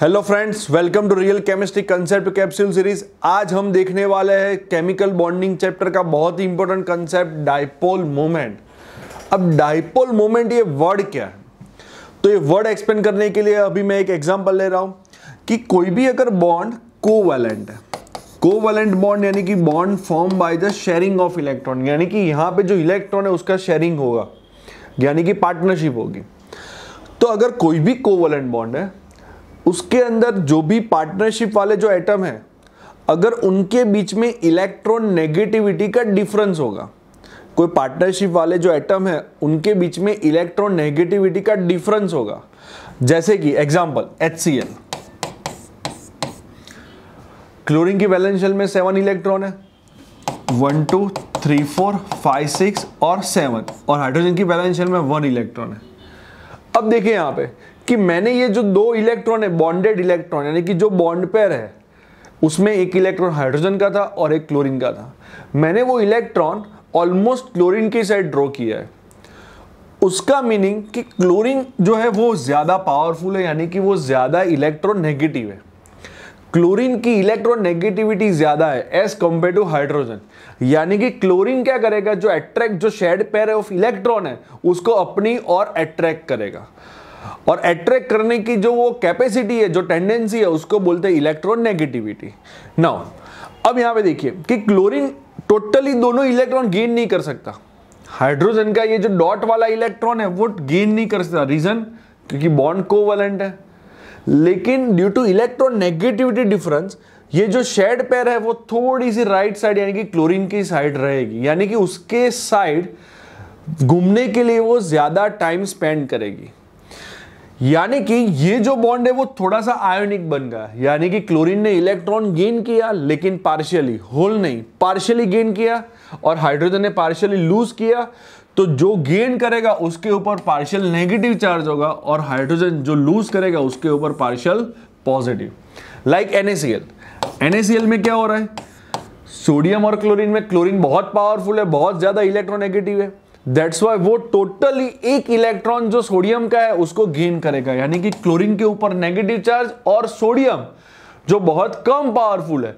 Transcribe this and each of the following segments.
hello friends welcome to real chemistry concept capsule series आज हम देखने वाले हैं केमिकल बॉन्डिंग चैप्टर का बहुत ही इंपॉर्टेंट कंसेप्ट डाइपोल मोमेंट अब डाइपोल मोमेंट ये वर्ड क्या है तो ये वर्ड एक्सप्लेन करने के लिए अभी मैं एक एग्जांपल ले रहा हूँ कि कोई भी अगर बॉन्ड कोवेलेंट है कोवेलेंट बॉन्ड यानी कि bond form by the sharing of electron यानी कि यहाँ पे जो इलेक्ट्रॉन है उसका शेयरिंग होगा यानी कि पार्टनरशिप होगी तो अगर कोई भी कोवेलेंट बॉन्ड है उसके अंदर जो भी पार्टनरशिप वाले जो एटम है अगर उनके बीच में इलेक्ट्रॉन नेगेटिविटी का डिफरेंस होगा कोई पार्टनरशिप वाले जो एटम है उनके बीच में इलेक्ट्रॉन नेगेटिविटी का डिफरेंस होगा जैसे कि example H C L chlorine की बैलेंशियल में सेवन इलेक्ट्रॉन है one two three four five six और सेवन और हाइड्रोजन की बैलेंशियल में वन इलेक्ट्रॉन है अब देखिए यहां पे कि मैंने ये जो दो इलेक्ट्रॉन है बॉन्डेड इलेक्ट्रॉन यानी कि जो बॉन्ड पेयर है उसमें एक इलेक्ट्रॉन हाइड्रोजन का था और एक क्लोरीन का था मैंने वो इलेक्ट्रॉन ऑलमोस्ट क्लोरीन की साइड ड्रॉ किया है उसका मीनिंग कि क्लोरीन जो है वो ज़्यादा पावरफुल है यानी कि वो ज़्यादा इलेक्ट्रॉन नेगेटिव है क्लोरीन की इलेक्ट्रॉन नेगेटिविटी ज़्यादा है एज कंपेयर टू हाइड्रोजन यानी कि क्लोरीन क्या करेगा जो अट्रैक्ट जो शेड पेयर ऑफ इलेक्ट्रॉन है उसको अपनी और अट्रैक्ट करेगा और अट्रैक्ट करने की जो वो कैपेसिटी है जो टेंडेंसी है उसको बोलते हैं नेगेटिविटी नाउ अब यहाँ पे देखिए कि क्लोरीन टोटली दोनों इलेक्ट्रॉन गेन नहीं कर सकता हाइड्रोजन का ये जो डॉट वाला इलेक्ट्रॉन है वो गेन नहीं कर सकता रीजन क्योंकि बॉन्ड कोवलेंट है लेकिन due to electronegativity difference ये जो शेड पेयर है वो थोड़ी सी राइट साइड यानी कि क्लोरीन की साइड रहेगी यानी कि उसके साइड घूमने के लिए वो ज्यादा टाइम स्पेंड करेगी यानी कि ये जो बॉन्ड है वो थोड़ा सा आयोनिक बन गया यानी कि क्लोरीन ने इलेक्ट्रॉन गेन किया लेकिन पार्शियली होल नहीं पार्शियली गेन किया और हाइड्रोजन ने पार्शियली लूज किया तो जो गेन करेगा उसके ऊपर पार्शियल नेगेटिव चार्ज होगा और हाइड्रोजन जो लूज करेगा उसके ऊपर partial positive like NaCl NaCl में क्या हो रहा है सोडियम और क्लोरीन में क्लोरीन बहुत पावरफुल है बहुत ज्यादा इलेक्ट्रोनेगेटिव है दैट्स वाई वो टोटली एक इलेक्ट्रॉन जो सोडियम का है उसको गेन करेगा यानी कि क्लोरीन के ऊपर नेगेटिव चार्ज और सोडियम जो बहुत कम पावरफुल है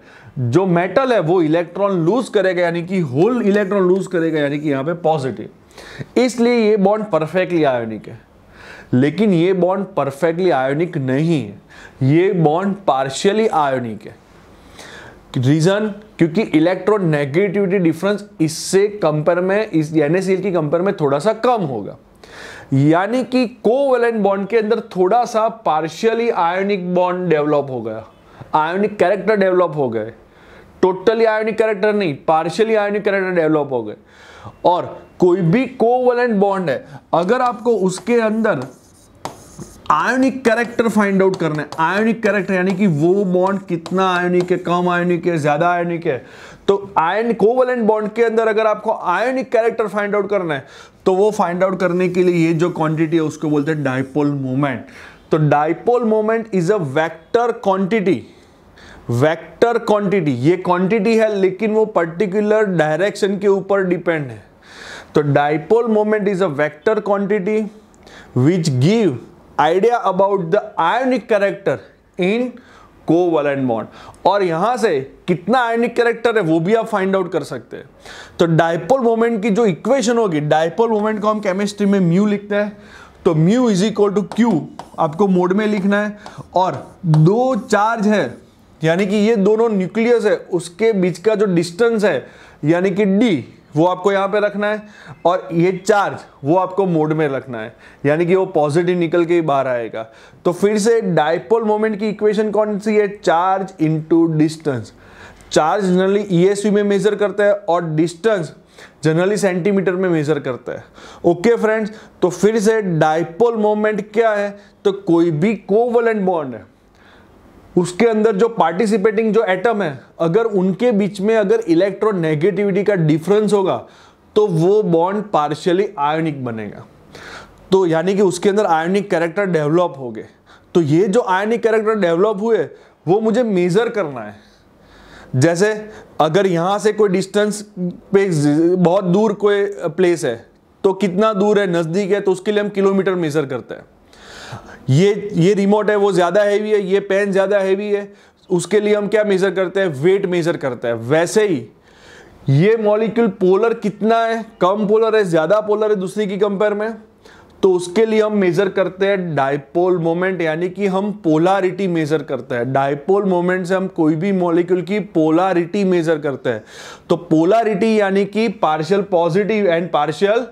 जो मेटल है वो इलेक्ट्रॉन लूज करेगा यानी कि होल इलेक्ट्रॉन लूज करेगा यानी कि यहाँ पे पॉजिटिव इसलिए ये बॉन्ड परफेक्टली आयोनिक है लेकिन ये बॉन्ड परफेक्टली आयोनिक नहीं है ये बॉन्ड पार्शियली आयोनिक है रीजन क्योंकि इलेक्ट्रोनेगेटिविटी डिफरेंस इससे कंपेयर में इस एनएसएल की कंपेयर में थोड़ा सा कम होगा यानी कि कोवेलेंट बॉन्ड के अंदर थोड़ा सा पार्शियली आयोनिक बॉन्ड डेवलप हो गया आयोनिक कैरेक्टर डेवलप हो गए टोटली आयोनिक कैरेक्टर नहीं पार्शियली आयोनिक कैरेक्टर डेवलप हो गए और कोई भी कोवेलेंट बॉन्ड है अगर आपको उसके अंदर आयोनिक कैरेक्टर फाइंड आउट करना है आयोनिक कैरेक्टर यानी कि वो बॉन्ड कितना आयोनिक है कम आयोनिक है ज्यादा आयोनिक है तो आयन कोवलेंट बॉन्ड के अंदर अगर आपको आयोनिक कैरेक्टर फाइंड आउट करना है तो वो फाइंड आउट करने के लिए ये जो क्वांटिटी है उसको बोलते हैं डायपोल मोमेंट तो dipole moment is a vector quantity vector quantity ये क्वांटिटी है लेकिन वो पर्टिकुलर डायरेक्शन के ऊपर डिपेंड है तो dipole moment is a vector quantity which give idea about the ionic character in covalent bond और यहां से कितना आयोनिक करेक्टर है वो भी आप फाइंड आउट कर सकते हैं तो डायपोल मोमेंट की जो इक्वेशन होगी डायपोल मोमेंट को हम केमिस्ट्री में म्यू लिखते हैं तो mu is equal to Q आपको मोड में लिखना है और दो चार्ज है यानी कि ये दोनों न्यूक्लियस है उसके बीच का जो डिस्टेंस है यानी कि डी वो आपको यहां पे रखना है और ये चार्ज वो आपको मोड में रखना है यानी कि वो पॉजिटिव निकल के ही बाहर आएगा तो फिर से डायपोल मोमेंट की इक्वेशन कौन सी है charge into distance charge generally ESU में मेजर करता है और डिस्टेंस जनरली सेंटीमीटर में मेजर करता है ओके फ्रेंड्स तो फिर से डायपोल मोमेंट क्या है तो कोई भी कोवलेंट बॉन्ड है उसके अंदर जो पार्टिसिपेटिंग जो एटम है अगर उनके बीच में अगर इलेक्ट्रोनेगेटिविटी का डिफरेंस होगा तो वो बॉन्ड पार्शियली आयोनिक बनेगा तो यानी कि उसके अंदर आयोनिक कैरेक्टर डेवलप हो गए तो ये जो आयोनिक कैरेक्टर डेवलप हुए वो मुझे मेज़र करना है जैसे अगर यहाँ से कोई डिस्टेंस पे बहुत दूर कोई प्लेस है तो कितना दूर है नज़दीक है तो उसके लिए हम किलोमीटर मेज़र करते हैं ये ये रिमोट है वो ज़्यादा हैवी है ये पेन ज़्यादा हैवी है उसके लिए हम क्या मेज़र करते हैं वेट मेज़र करते हैं वैसे ही ये मॉलिक्यूल पोलर कितना है कम पोलर है ज़्यादा पोलर है दूसरी की कंपेयर में तो उसके लिए हम मेजर करते हैं डायपोल मोमेंट यानी कि हम पोलारिटी मेजर करते हैं डायपोल मोमेंट से हम कोई भी मॉलिक्यूल की पोलारिटी मेजर करते हैं तो पोलारिटी यानी कि partial positive end partial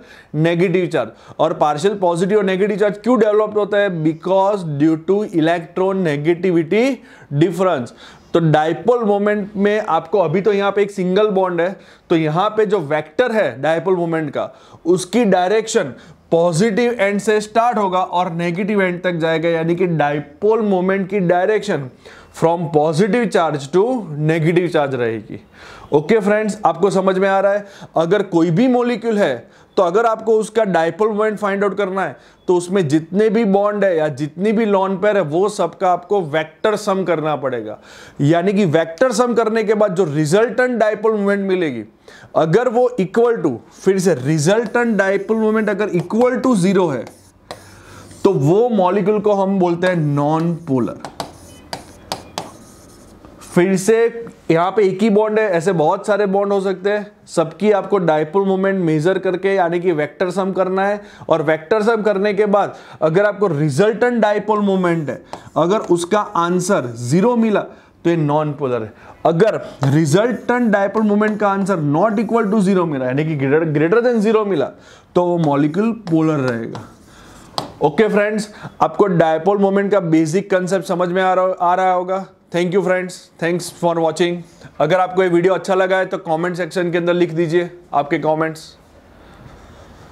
negative charge और पार्शियल पॉजिटिव और नेगेटिव चार्ज क्यों डेवलप होता है because due to electronegativity difference तो डायपोल मोमेंट में आपको अभी तो यहाँ पे एक सिंगल बॉन्ड है तो यहाँ पे जो वेक्टर है डायपोल मोमेंट का उसकी डायरेक्शन पॉजिटिव एंड से स्टार्ट होगा और नेगेटिव एंड तक जाएगा यानी कि डायपोल मोमेंट की direction from positive charge to negative charge रहेगी ओके फ्रेंड्स आपको समझ में आ रहा है अगर कोई भी मोलिक्यूल है तो अगर आपको उसका डायपोल मोमेंट फाइंड आउट करना है तो उसमें जितने भी बॉन्ड है या जितनी भी लॉन पेयर है वो सबका आपको वेक्टर सम करना पड़ेगा यानी कि वेक्टर सम करने के बाद जो रिजल्टेंट डायपोल मोमेंट मिलेगी अगर वो इक्वल टू फिर से रिजल्टेंट डायपोल मोमेंट अगर इक्वल टू जीरो है तो वो मॉलिक्यूल को हम बोलते हैं नॉन पोलर फिर से यहाँ पे एक ही बॉन्ड है ऐसे बहुत सारे बॉन्ड हो सकते हैं सबकी आपको डायपोल मोमेंट मेजर करके यानी कि वेक्टर सम करना है और वेक्टर सम करने के बाद अगर आपको रिजल्टेंट डायपोल मोमेंट है अगर उसका आंसर जीरो मिला तो ये नॉन पोलर है अगर रिजल्टेंट डायपोल मोमेंट का answer not equal to zero मिला यानी कि ग्रेटर देन जीरो मिला तो वो मॉलिक्यूल पोलर रहेगा ओके okay फ्रेंड्स आपको डायपोल मोमेंट का बेसिक कंसेप्ट समझ में आ रहा आ रहा होगा thank you friends thanks for watching अगर आपको ये वीडियो अच्छा लगा है तो कॉमेंट सेक्शन के अंदर लिख दीजिए आपके कॉमेंट्स